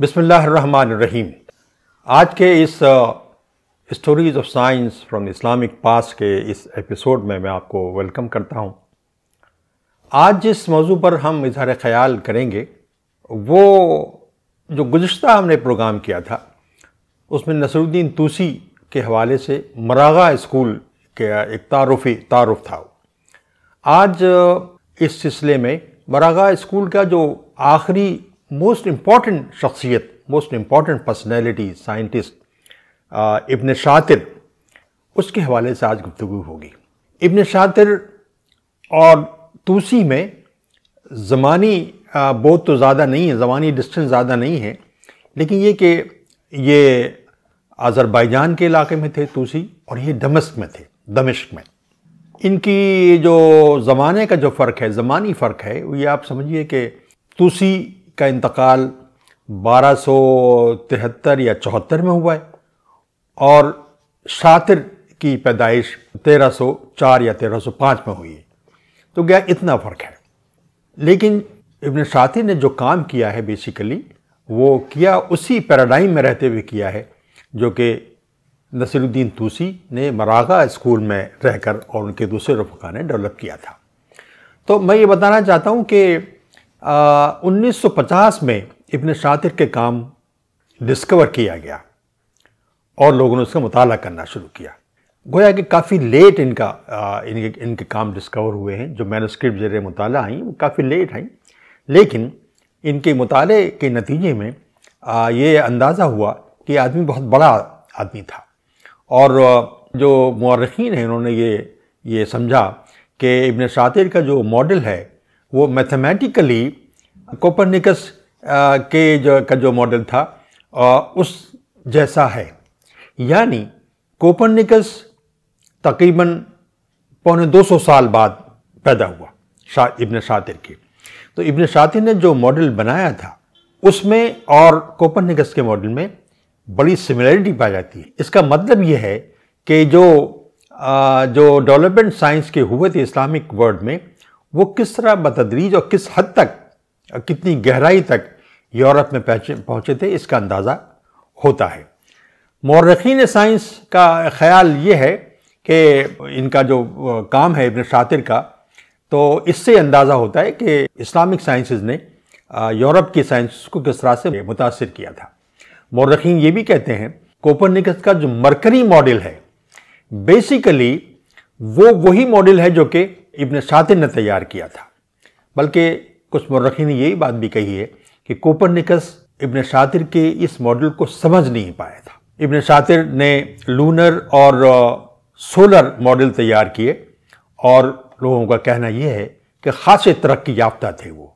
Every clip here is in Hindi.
बिसमीम आज के इस stories of science from Islamic past के इस एपिसोड में मैं आपको वेलकम करता हूं। आज जिस मौजू पर हम इजहार ख्याल करेंगे वो जो गुज्त हमने प्रोग्राम किया था उसमें नसरुद्दीन तूसी के हवाले से मरागा स्कूल का एक तारफ़ी तारफ़ था आज इस सिलसिले में मरागा स्कूल का जो आखिरी मोस्ट इम्पॉर्टेंट शख्सियत most important personality scientist Ibn Shatir उसके हवाले से आज गुफ्तु होगी इब्न शातिर और तूसी में ज़मानी बहुत तो ज़्यादा नहीं है जमानी डिस्टेंस ज़्यादा नहीं है लेकिन ये कि ये आज़रबाईजान के इलाके में थे तूसी और ये दमस्क में थे दमिश्क में इनकी जो ज़माने का जो फ़र्क है ज़मानी फ़र्क है ये आप समझिए कि तूसी का इंतकाल बारह तिहत्तर या चौहत्तर में हुआ है और शातिर की पैदाइश 1304 या 1305 में हुई है तो गया इतना फ़र्क है लेकिन इब्न शातिर ने जो काम किया है बेसिकली वो किया उसी पैराडाइम में रहते हुए किया है जो कि नसरुद्दीन तूसी ने मरागा स्कूल में रहकर और उनके दूसरे रफा ने डेवलप किया था तो मैं ये बताना चाहता हूँ कि 1950 में इबन शातिर के काम डिस्कवर किया गया और लोगों ने उसका मुताला करना शुरू किया गोया कि काफ़ी लेट इनका आ, इनके इनके काम डिस्कवर हुए हैं जो मैनोस्क्रिप्ट जर मुताल आई वो काफ़ी लेट आई लेकिन इनके मुताले के नतीजे में आ, ये अंदाज़ा हुआ कि आदमी बहुत बड़ा आदमी था और जो मौरखीन हैं उन्होंने ये ये समझा कि इबन शातिर का जो मॉडल है वो मैथमेटिकली कोपरनिकस uh, के जो का जो मॉडल था आ, uh, उस जैसा है यानी कोपरनिकस तकरीबन पौने 200 साल बाद पैदा हुआ शा इबन शातिर के तो इबन शातिर ने जो मॉडल बनाया था उसमें और कोपरनिकस के मॉडल में बड़ी सिमिलरिटी पाई जाती है इसका मतलब यह है कि जो आ, uh, जो डेवलपमेंट साइंस के हुए थे इस्लामिक वर्ल्ड में वो किस तरह बतदरीज और किस हद तक कितनी गहराई तक यूरोप में पहुँचे थे इसका अंदाज़ा होता है मौरखीन साइंस का ख्याल ये है कि इनका जो काम है इबन शातिर का तो इससे अंदाज़ा होता है कि इस्लामिक साइंसेज ने यूरोप की साइंस को किस तरह से मुतासर किया था मौरखीन ये भी कहते हैं कोपरनिकस का जो मरकरी मॉडल है बेसिकली वो वही मॉडल है जो कि इब्न सातिन ने तैयार किया था बल्कि कुछ मरखी ने यही बात भी कही है कि निकस इब्न शातिर के इस मॉडल को समझ नहीं पाया था इब्न शातिर ने लूनर और सोलर मॉडल तैयार किए और लोगों का कहना यह है कि खासे तरक्की याफ्ता थे वो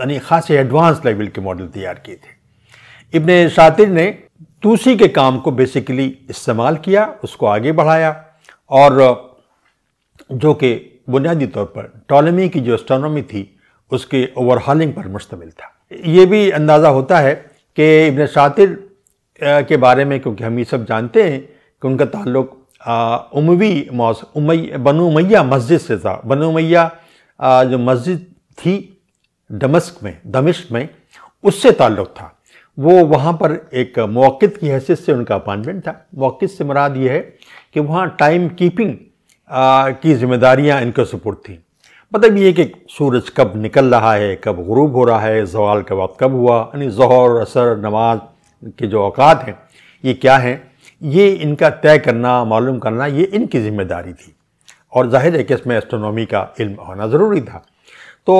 यानी खासे एडवांस लेवल के मॉडल तैयार किए थे इब्न शातिर ने तूसी के काम को बेसिकली इस्तेमाल किया उसको आगे बढ़ाया और जो कि बुनियादी तौर पर टॉलमी की जो एस्ट्रोनॉमी थी उसके ओवरहॉलिंग पर मुश्तमिल था ये भी अंदाज़ा होता है कि इबन शातिर के बारे में क्योंकि हम ये सब जानते हैं कि उनका ताल्लुक उमवी मौस मैया मस्जिद से था बनो मैया जो मस्जिद थी दमस्क में दमिश में उससे ताल्लुक़ था वो वहाँ पर एक मौक़ की हैसियत से उनका अपॉइंटमेंट था मौक़ से मुराद ये है कि वहाँ टाइम कीपिंग आ, की जिम्मेदारियां इनके सुपुर्द थी मतलब ये कि सूरज कब निकल रहा है कब गरूब हो रहा है जवाल का वक्त कब हुआ यानी जहर असर नमाज के जो अवकात हैं ये क्या हैं ये इनका तय करना मालूम करना ये इनकी ज़िम्मेदारी थी और जाहिर है कि इसमें एस्ट्रोनॉमी का इल्म होना ज़रूरी था तो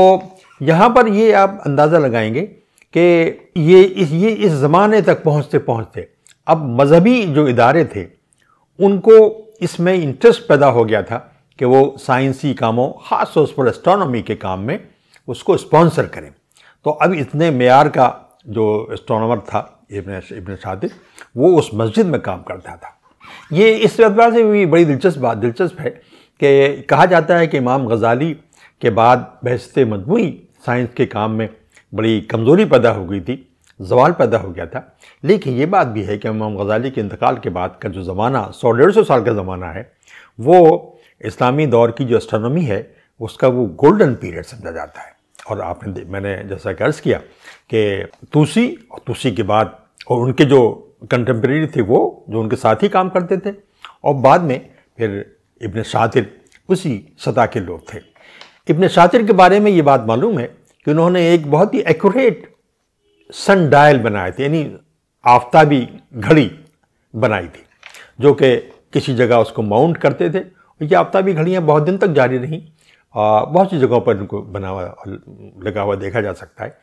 यहाँ पर ये आप अंदाज़ा लगाएंगे कि ये इस ये इस ज़माने तक पहुँचते पहुँचते अब मजहबी जो इदारे थे उनको इसमें इंटरेस्ट पैदा हो गया था कि वो साइंसी कामों ख़ास तौर पर एस्ट्रोनॉमी के काम में उसको स्पॉन्सर करें तो अब इतने मैार का जो एस्ट्रोनॉमर था इबन इबन शादिर वो उस मस्जिद में काम करता था ये इस अतबार से भी बड़ी दिलचस्प बात दिलचस्प है कि कहा जाता है कि इमाम गज़ाली के बाद बहसत मजमू साइंस के काम में बड़ी कमज़ोरी पैदा हो गई थी जवाल पैदा हो गया था लेकिन ये बात भी है कि इमाम गजाली के इंतकाल के बाद का जो ज़माना सौ डेढ़ सौ साल का ज़माना है वो इस्लामी दौर की जो एस्ट्रोनॉमी है उसका वो गोल्डन पीरियड समझा जाता है और आपने मैंने जैसा कि अर्ज़ किया कि तूसी और तूसी के बाद और उनके जो कंटेम्प्रेरी थे वो जो उनके साथ ही काम करते थे और बाद में फिर इबन शातिर उसी सतह के लोग थे इबन शातिर के बारे में ये बात मालूम है कि उन्होंने एक बहुत ही एक्यूरेट सन डायल बनाए थे यानी आफ्ताबी घड़ी बनाई थी जो कि किसी जगह उसको माउंट करते थे और ये आफ्ताबी घड़ियाँ बहुत दिन तक जारी रहीं बहुत सी जगहों पर इनको बना हुआ लगा हुआ देखा जा सकता है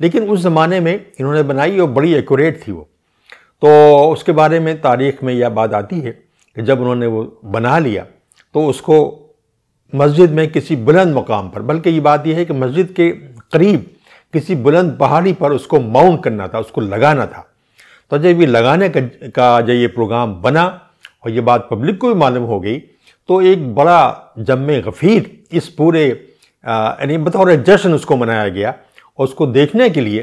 लेकिन उस ज़माने में इन्होंने बनाई और बड़ी एक्यूरेट थी वो तो उसके बारे में तारीख में यह बात आती है कि जब उन्होंने वो बना लिया तो उसको मस्जिद में किसी बुलंद मकाम पर बल्कि ये बात यह है कि मस्जिद के करीब किसी बुलंद पहाड़ी पर उसको माउंट करना था उसको लगाना था तो जब ये लगाने का, का जब ये प्रोग्राम बना और ये बात पब्लिक को भी मालूम हो गई तो एक बड़ा जम गफीर इस पूरे यानी बतौर जश्न उसको मनाया गया और उसको देखने के लिए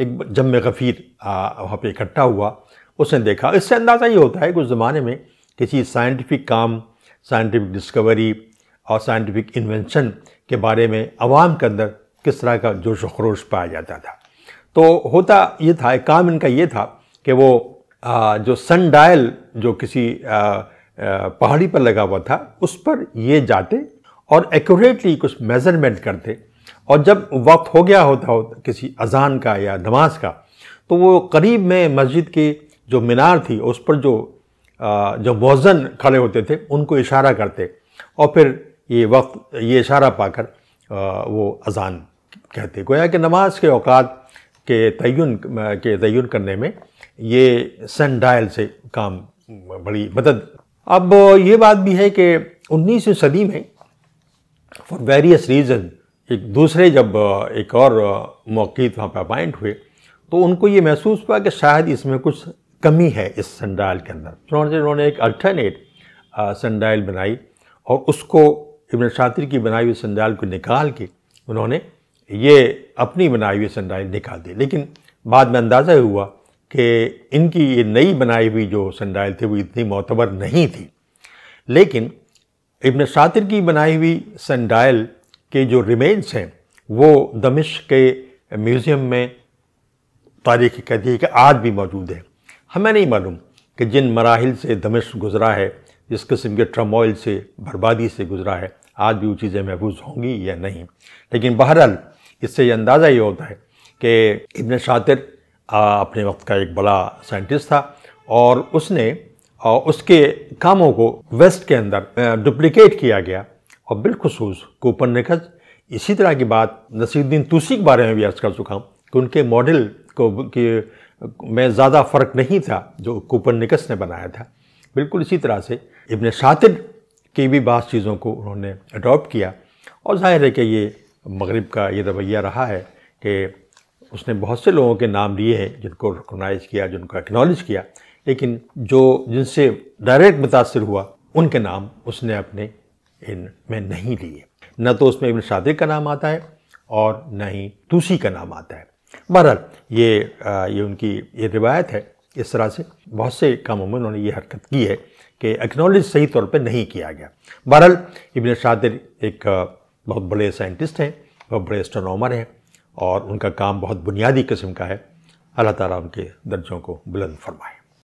एक जम गफीर वहाँ पे इकट्ठा हुआ उसने देखा इससे अंदाज़ा ये होता है कि उस ज़माने में किसी साइंटिफिक काम साइंटिफिक डिस्कवरी और साइंटिफिक इन्वेंशन के बारे में आवाम के अंदर किस तरह का जोश खरोश पाया जाता था तो होता ये था एक काम इनका ये था कि वो आ, जो सन डायल जो किसी आ, आ, पहाड़ी पर लगा हुआ था उस पर ये जाते और एक्यूरेटली कुछ मेज़रमेंट करते और जब वक्त हो गया होता हो किसी अजान का या नमाज का तो वो करीब में मस्जिद की जो मीनार थी उस पर जो जो मौजन खड़े होते थे उनको इशारा करते और फिर ये वक्त ये इशारा पाकर वो अजान कहते गोया कि नमाज के अवकात के तयन के तयन करने में ये सन डायल से काम बड़ी मदद अब ये बात भी है कि उन्नीसवीं सदी में फॉर वेरियस रीज़न एक दूसरे जब एक और मौकीत वहाँ पर अपॉइंट हुए तो उनको ये महसूस हुआ कि शायद इसमें कुछ कमी है इस डायल के अंदर उन्होंने उन्होंने एक अल्टरनेट सन डायल बनाई और उसको इबन शात्री की बनाई हुई सन डायल को निकाल के उन्होंने ये अपनी बनाई हुई सनराइज निकाल दी लेकिन बाद में अंदाज़ा हुआ कि इनकी ये नई बनाई हुई जो सनराइज थी वो इतनी मोतबर नहीं थी लेकिन इबन शातिर की बनाई हुई सनडायल के जो रिमेन्स हैं वो दमिश के म्यूज़ियम में तारीख कहती है कि आज भी मौजूद है हमें नहीं मालूम कि जिन मराहल से दमिश गुज़रा है जिस किस्म के ट्रमोइल से बर्बादी से गुज़रा है आज भी वो चीज़ें महफूज होंगी या नहीं लेकिन बहरहाल इससे ये अंदाज़ा ये होता है कि इबन शातिर अपने वक्त का एक बड़ा साइंटिस्ट था और उसने और उसके कामों को वेस्ट के अंदर डुप्लिकेट किया गया और बिलखसूस कूपन निकज इसी तरह की बात नसीरुद्दीन तूसी के बारे में भी अर्ज़ कर चुका हूँ कि उनके मॉडल को कि में ज़्यादा फ़र्क नहीं था जो कूपन निकस ने बनाया था बिल्कुल इसी तरह से इबन शातिर की भी बात चीज़ों को उन्होंने अडॉप्ट किया और जाहिर है कि ये मगरब का ये रवैया रहा है कि उसने बहुत से लोगों के नाम लिए हैं जिनको रिकोगनाइज़ किया जिनको एक्नॉलेज किया लेकिन जो जिनसे डायरेक्ट मुतासर हुआ उनके नाम उसने अपने इन में नहीं लिए न तो उसमें इबन शादिक का नाम आता है और न ही तूसी का नाम आता है बहरहाल ये आ, ये उनकी ये रिवायत है इस तरह से बहुत से कामों उन्होंने ये हरकत की है कि एक्नॉलेज सही तौर पर नहीं किया गया बहरहाल इबन शादिर एक बहुत बड़े साइंटिस्ट हैं बहुत बड़े एस्ट्रोनॉमर हैं और उनका काम बहुत बुनियादी किस्म का है अल्लाह ताला उनके दर्जों को बुलंद फरमाए